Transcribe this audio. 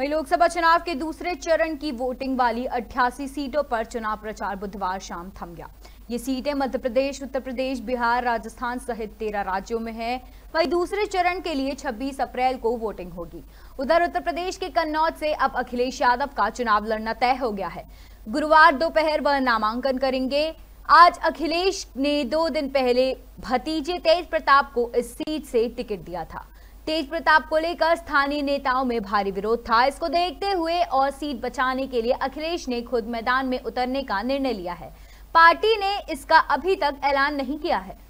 वहीं लोकसभा चुनाव के दूसरे चरण की वोटिंग वाली 88 सीटों पर चुनाव प्रचार बुधवार शाम थम गया ये सीटें मध्य प्रदेश उत्तर प्रदेश बिहार राजस्थान सहित तेरह राज्यों में है वहीं दूसरे चरण के लिए 26 अप्रैल को वोटिंग होगी उधर उत्तर प्रदेश के कन्नौज से अब अखिलेश यादव का चुनाव लड़ना तय हो गया है गुरुवार दोपहर वह नामांकन करेंगे आज अखिलेश ने दो दिन पहले भतीजे तेज प्रताप को इस सीट से टिकट दिया था तेज प्रताप को लेकर स्थानीय नेताओं में भारी विरोध था इसको देखते हुए और सीट बचाने के लिए अखिलेश ने खुद मैदान में उतरने का निर्णय लिया है पार्टी ने इसका अभी तक ऐलान नहीं किया है